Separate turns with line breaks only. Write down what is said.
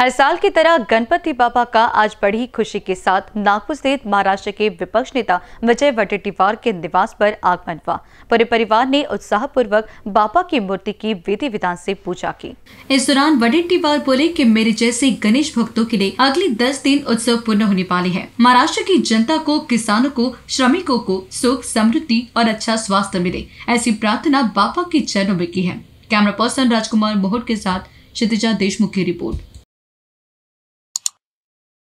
हर साल की तरह गणपति बाबा का आज बड़ी खुशी के साथ नागपुर स्थित महाराष्ट्र के विपक्ष नेता विजय वटेटीवार के निवास पर आगमन हुआ पूरे परिवार ने उत्साह पूर्वक बाबा की मूर्ति की विधि विधान से पूजा की इस दौरान वडेटीवार बोले कि मेरे जैसे गणेश भक्तों के लिए अगले दस दिन उत्सव पूर्ण होने वाले है महाराष्ट्र की जनता को किसानों को श्रमिकों को सुख समृद्धि और अच्छा स्वास्थ्य मिले ऐसी प्रार्थना बापा के चरणों में की है कैमरा पर्सन राजकुमार मोहट के साथ क्षितिजा देशमुख की रिपोर्ट